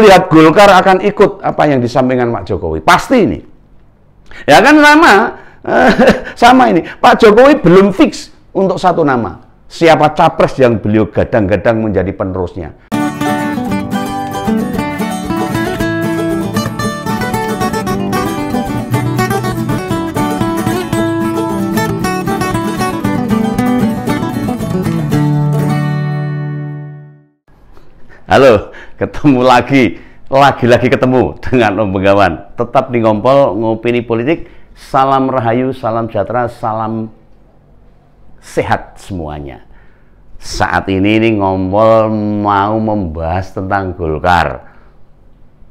Lihat Golkar akan ikut apa yang disampaikan Pak Jokowi. Pasti ini. Ya kan sama. sama ini. Pak Jokowi belum fix untuk satu nama. Siapa capres yang beliau gadang-gadang menjadi penerusnya. Halo ketemu lagi, lagi-lagi ketemu dengan Om Begawan. Tetap di Ngompol, Ngopini Politik. Salam Rahayu, salam sejahtera, salam sehat semuanya. Saat ini ini Ngompol mau membahas tentang Golkar.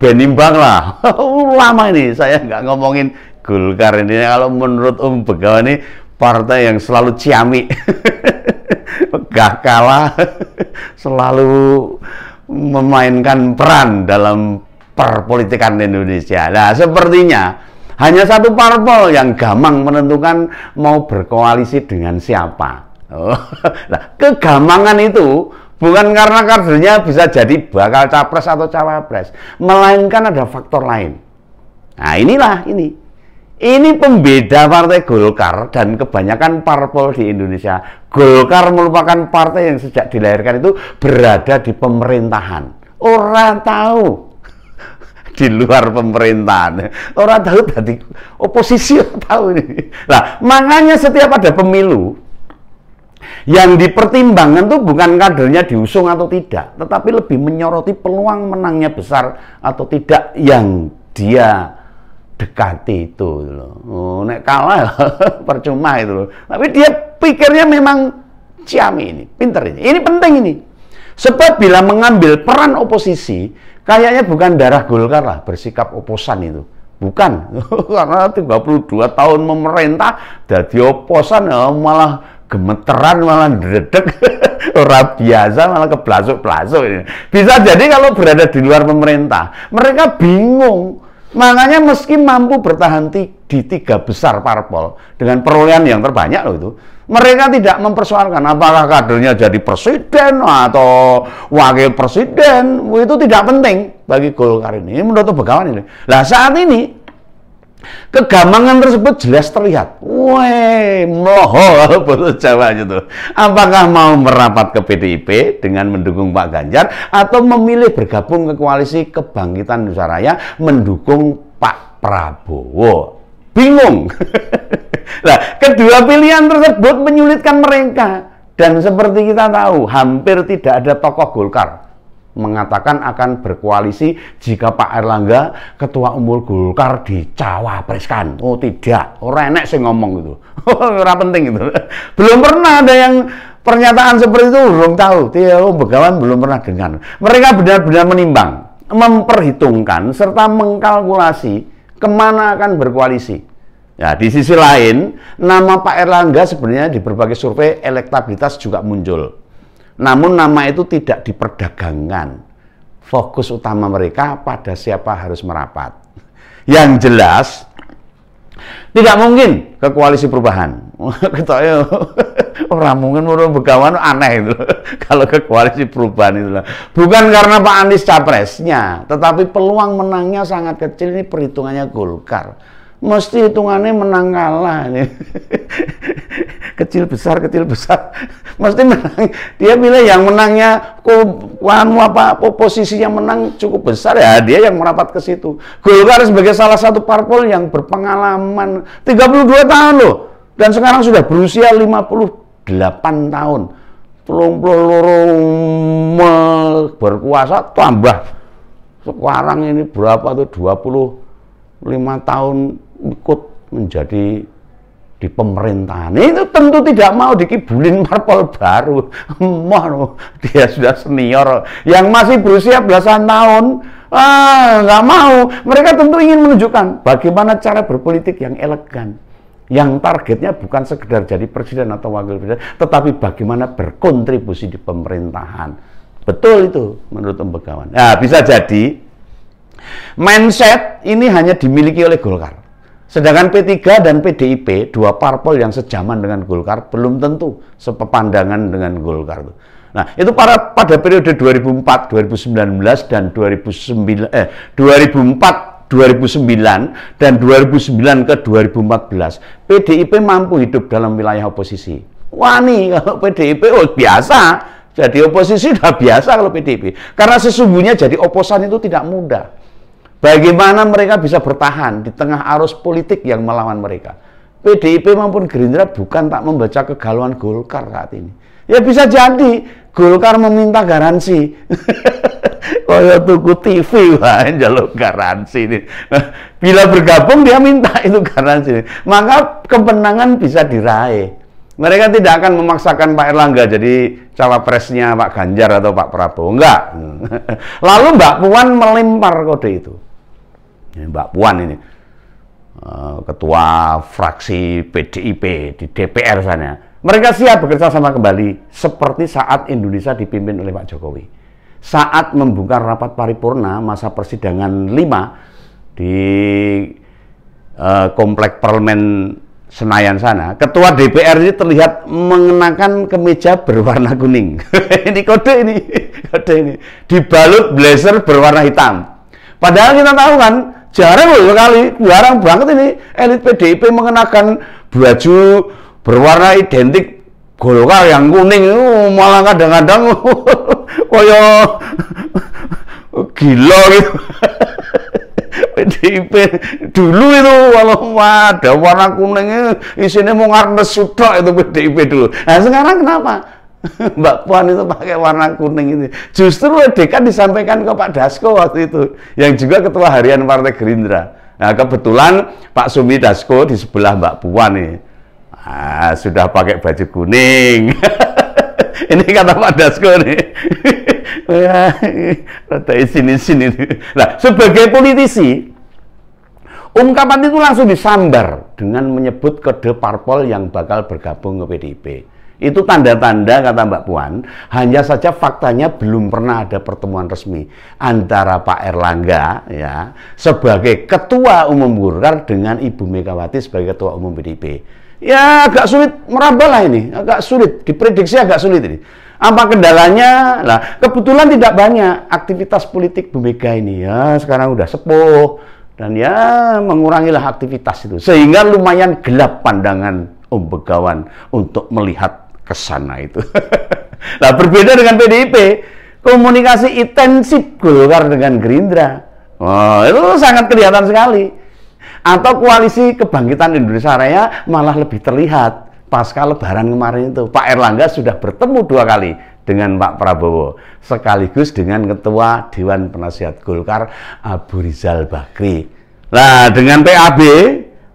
Benimbang lah, lama ini saya nggak ngomongin Golkar ini. Kalau menurut Om Begawan ini partai yang selalu ciamik, gak kalah, selalu memainkan peran dalam perpolitikan Indonesia. Nah, sepertinya hanya satu parpol yang gamang menentukan mau berkoalisi dengan siapa. Oh, nah, kegamangan itu bukan karena kadernya bisa jadi bakal capres atau cawapres, melainkan ada faktor lain. Nah, inilah ini ini pembeda Partai Golkar dan kebanyakan parpol di Indonesia. Golkar merupakan partai yang sejak dilahirkan itu berada di pemerintahan. Orang tahu di luar pemerintahan. Orang tahu tadi oposisi tahu ini. Nah, makanya setiap ada pemilu yang dipertimbangkan tuh bukan kadernya diusung atau tidak, tetapi lebih menyoroti peluang menangnya besar atau tidak yang dia dekati itu gitu loh. Oh, nek kalah ya percuma itu loh. Tapi dia pikirnya memang ciami ini, pinter ini. Ini penting ini. Sebab bila mengambil peran oposisi, kayaknya bukan darah Golkar lah bersikap oposan itu. Bukan, karena 32 tahun memerintah, jadi oposan ya malah gemeteran, malah dedek, orang biasa, malah keblasuk-blasuk. Bisa jadi kalau berada di luar pemerintah, mereka bingung Makanya meski mampu bertahan di tiga besar parpol dengan perolehan yang terbanyak loh itu, mereka tidak mempersoalkan apakah kadernya jadi presiden atau wakil presiden, itu tidak penting bagi Golkar ini. Menurut Begawan ini. Nah saat ini Kegamangan tersebut jelas terlihat. Weh, meloho bahasa Jawa gitu. Apakah mau merapat ke PDIP dengan mendukung Pak Ganjar atau memilih bergabung ke koalisi Kebangkitan nusaraya mendukung Pak Prabowo? Bingung. nah, kedua pilihan tersebut menyulitkan mereka. Dan seperti kita tahu, hampir tidak ada tokoh Golkar mengatakan akan berkoalisi jika Pak Erlangga ketua umum Golkar dicawapreskan. Oh tidak, orang enek sih ngomong gitu. Ora penting gitu. Belum pernah ada yang pernyataan seperti itu belum tahu. Tio oh, Begawan belum pernah dengar. Mereka benar-benar menimbang, memperhitungkan serta mengkalkulasi kemana akan berkoalisi. Ya, di sisi lain, nama Pak Erlangga sebenarnya di berbagai survei elektabilitas juga muncul namun nama itu tidak diperdagangkan. Fokus utama mereka pada siapa harus merapat. Yang jelas tidak mungkin ke koalisi perubahan. Ketoknya orang mungkin menurut begawan aneh itu kalau ke koalisi perubahan itu. Bukan karena Pak Anies capresnya, tetapi peluang menangnya sangat kecil ini perhitungannya Golkar mesti hitungannya menang kalah ini. kecil besar kecil besar mesti menang dia bilang yang menangnya anu apa posisi yang menang cukup besar ya dia yang merapat ke situ Golkar sebagai salah satu parpol yang berpengalaman 32 tahun loh dan sekarang sudah berusia 58 tahun telung loro berkuasa tambah sekarang ini berapa tuh 25 tahun ikut menjadi di pemerintahan itu tentu tidak mau dikibulin parpol baru mau dia sudah senior yang masih berusia belasan tahun ah nggak mau mereka tentu ingin menunjukkan bagaimana cara berpolitik yang elegan yang targetnya bukan sekedar jadi presiden atau wakil presiden tetapi bagaimana berkontribusi di pemerintahan betul itu menurut pembegawan nah bisa jadi mindset ini hanya dimiliki oleh Golkar Sedangkan P3 dan PDIP, dua parpol yang sejaman dengan Golkar, belum tentu sepepandangan dengan Golkar. Nah, itu para pada periode 2004, 2019 dan 2009 eh 2004 2009 dan 2009 ke 2014, PDIP mampu hidup dalam wilayah oposisi. Wah nih, kalau PDIP oh, biasa, jadi oposisi sudah biasa kalau PDIP. Karena sesungguhnya jadi oposan itu tidak mudah. Bagaimana mereka bisa bertahan di tengah arus politik yang melawan mereka? PDIP maupun Gerindra bukan tak membaca kegalauan Golkar saat ini. Ya bisa jadi Golkar meminta garansi. ya tuku TV wah jalur garansi ini. Nah, bila bergabung dia minta itu garansi. Maka kemenangan bisa diraih. Mereka tidak akan memaksakan Pak Erlangga jadi cawapresnya Pak Ganjar atau Pak Prabowo. Enggak. Lalu Mbak Puan melempar kode itu ini Mbak Puan ini eh, ketua fraksi PDIP di DPR sana. Mereka siap bekerja sama kembali seperti saat Indonesia dipimpin oleh Pak Jokowi. Saat membuka rapat paripurna masa persidangan 5 di eh, komplek parlemen Senayan sana, ketua DPR ini terlihat mengenakan kemeja berwarna kuning. ini kode ini, kode ini. Dibalut blazer berwarna hitam. Padahal kita tahu kan, Jarang loh sekali, jarang banget ini elit PDIP mengenakan baju berwarna identik Golkar yang kuning itu uh, malah kadang-kadang koyo gila gitu. PDIP dulu itu walau ada warna kuningnya eh, isinya mau ngarnes sudah itu PDIP dulu. Nah sekarang kenapa? Mbak Puan itu pakai warna kuning ini. Justru dekat disampaikan ke Pak Dasko waktu itu, yang juga ketua harian Partai Gerindra. Nah, kebetulan Pak Sumi Dasko di sebelah Mbak Puan nih. Ah, sudah pakai baju kuning. ini kata Pak Dasko nih. ya, rada sini isin Nah, sebagai politisi, ungkapan itu langsung disambar dengan menyebut kode parpol yang bakal bergabung ke PDIP. Itu tanda-tanda kata Mbak Puan, hanya saja faktanya belum pernah ada pertemuan resmi antara Pak Erlangga ya sebagai ketua umum Golkar dengan Ibu Megawati sebagai ketua umum PDIP. Ya agak sulit lah ini, agak sulit diprediksi agak sulit ini. Apa kendalanya? Lah, kebetulan tidak banyak aktivitas politik Bu Mega ini ya. Sekarang udah sepuh dan ya mengurangilah aktivitas itu sehingga lumayan gelap pandangan Om Begawan untuk melihat kesana itu. nah, berbeda dengan PDIP, komunikasi intensif Golkar dengan Gerindra. Wah, itu sangat kelihatan sekali. Atau koalisi Kebangkitan Indonesia Raya malah lebih terlihat pasca lebaran kemarin itu. Pak Erlangga sudah bertemu dua kali dengan Pak Prabowo, sekaligus dengan Ketua Dewan Penasihat Golkar Abu Rizal Bakri. Nah, dengan PAB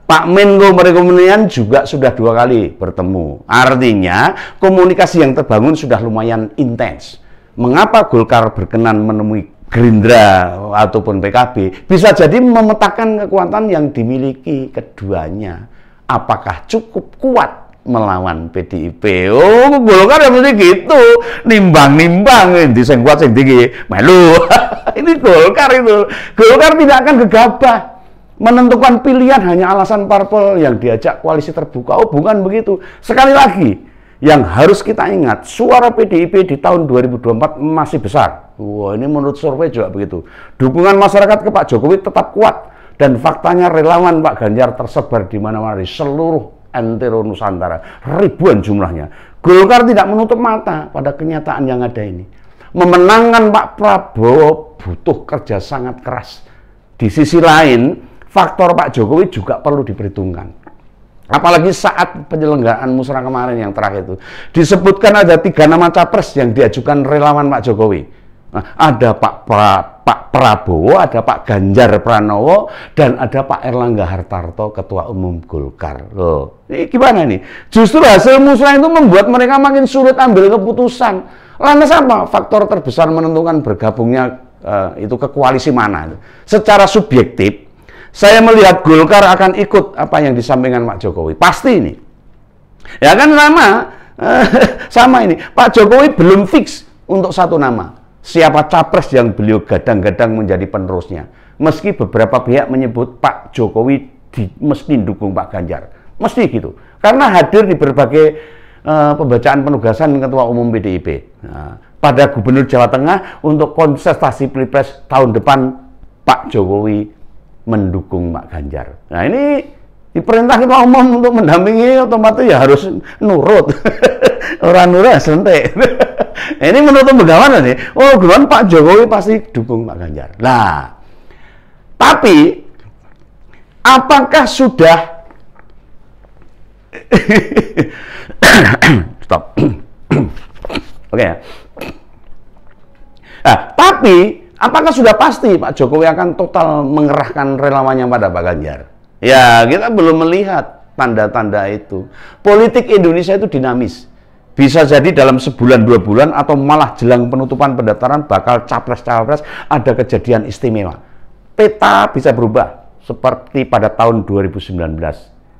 Pak Menko Perekonomian juga sudah dua kali bertemu. Artinya komunikasi yang terbangun sudah lumayan intens. Mengapa Golkar berkenan menemui Gerindra ataupun PKB? Bisa jadi memetakan kekuatan yang dimiliki keduanya. Apakah cukup kuat melawan PDIP. Oh, Golkar ya mesti gitu. Nimbang-nimbang ini sing kuat sing tinggi melu. ini Golkar itu. Golkar tidak akan gegabah menentukan pilihan hanya alasan parpol yang diajak koalisi terbuka. Oh, bukan begitu. Sekali lagi, yang harus kita ingat, suara PDIP di tahun 2024 masih besar. Wah, ini menurut survei juga begitu. Dukungan masyarakat ke Pak Jokowi tetap kuat dan faktanya relawan Pak Ganjar tersebar di mana-mana di seluruh entero Nusantara, ribuan jumlahnya. Golkar tidak menutup mata pada kenyataan yang ada ini. Memenangkan Pak Prabowo butuh kerja sangat keras. Di sisi lain, faktor Pak Jokowi juga perlu diperhitungkan. Apalagi saat penyelenggaraan musrah kemarin yang terakhir itu disebutkan ada tiga nama capres yang diajukan relawan Pak Jokowi. Nah, ada Pak pra, Pak Prabowo, ada Pak Ganjar Pranowo, dan ada Pak Erlangga Hartarto, Ketua Umum Golkar. Loh, ini gimana nih? Justru hasil musrah itu membuat mereka makin sulit ambil keputusan. Lantas apa? Faktor terbesar menentukan bergabungnya uh, itu ke koalisi mana? Secara subjektif, saya melihat Golkar akan ikut apa yang disampaikan Pak Jokowi. Pasti ini. Ya kan sama, sama ini. Pak Jokowi belum fix untuk satu nama. Siapa capres yang beliau gadang-gadang menjadi penerusnya. Meski beberapa pihak menyebut Pak Jokowi di, mesti dukung Pak Ganjar. Mesti gitu. Karena hadir di berbagai uh, pembacaan penugasan Ketua Umum PDIP. Nah, pada Gubernur Jawa Tengah untuk konsentrasi Pilpres tahun depan Pak Jokowi mendukung Pak Ganjar. Nah ini diperintah ketua umum untuk mendampingi otomatis ya harus nurut. Orang nurut sentek. ini menurut begawan nih. Oh, gimana Pak Jokowi pasti dukung Pak Ganjar. Nah, tapi apakah sudah stop. Oke okay. ya. Nah, tapi apakah sudah pasti Pak Jokowi akan total mengerahkan relawannya pada Pak Ganjar? Ya, kita belum melihat tanda-tanda itu. Politik Indonesia itu dinamis. Bisa jadi dalam sebulan dua bulan atau malah jelang penutupan pendaftaran bakal capres-capres ada kejadian istimewa. Peta bisa berubah seperti pada tahun 2019.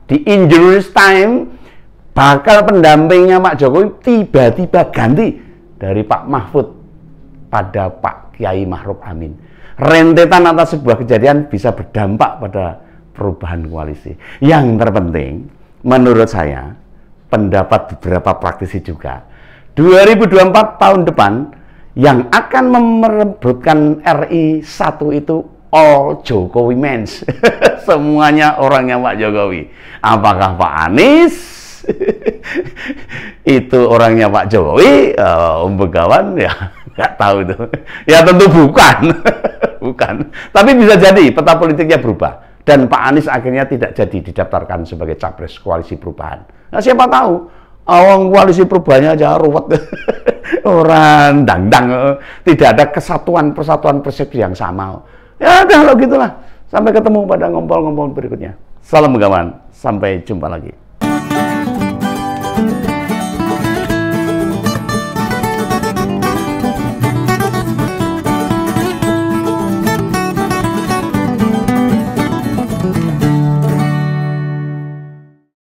Di Injuries Time bakal pendampingnya Pak Jokowi tiba-tiba ganti dari Pak Mahfud pada Pak Kiai Ma'ruf Amin. Rentetan atas sebuah kejadian bisa berdampak pada perubahan koalisi. Yang terpenting, menurut saya, pendapat beberapa praktisi juga, 2024 tahun depan yang akan merebutkan RI satu itu all Jokowi mens. Semuanya orangnya Pak Jokowi. Apakah Pak Anies? itu orangnya Pak Jokowi, uh, eh, Om Begawan ya nggak tahu itu. Ya tentu bukan. bukan. Tapi bisa jadi peta politiknya berubah. Dan Pak Anies akhirnya tidak jadi didaftarkan sebagai capres koalisi perubahan. Nah, siapa tahu awang koalisi perubahannya aja ruwet. Orang dangdang. Tidak ada kesatuan persatuan persepsi yang sama. Ya udah lo gitulah. Sampai ketemu pada ngompol-ngompol berikutnya. Salam gawan Sampai jumpa lagi.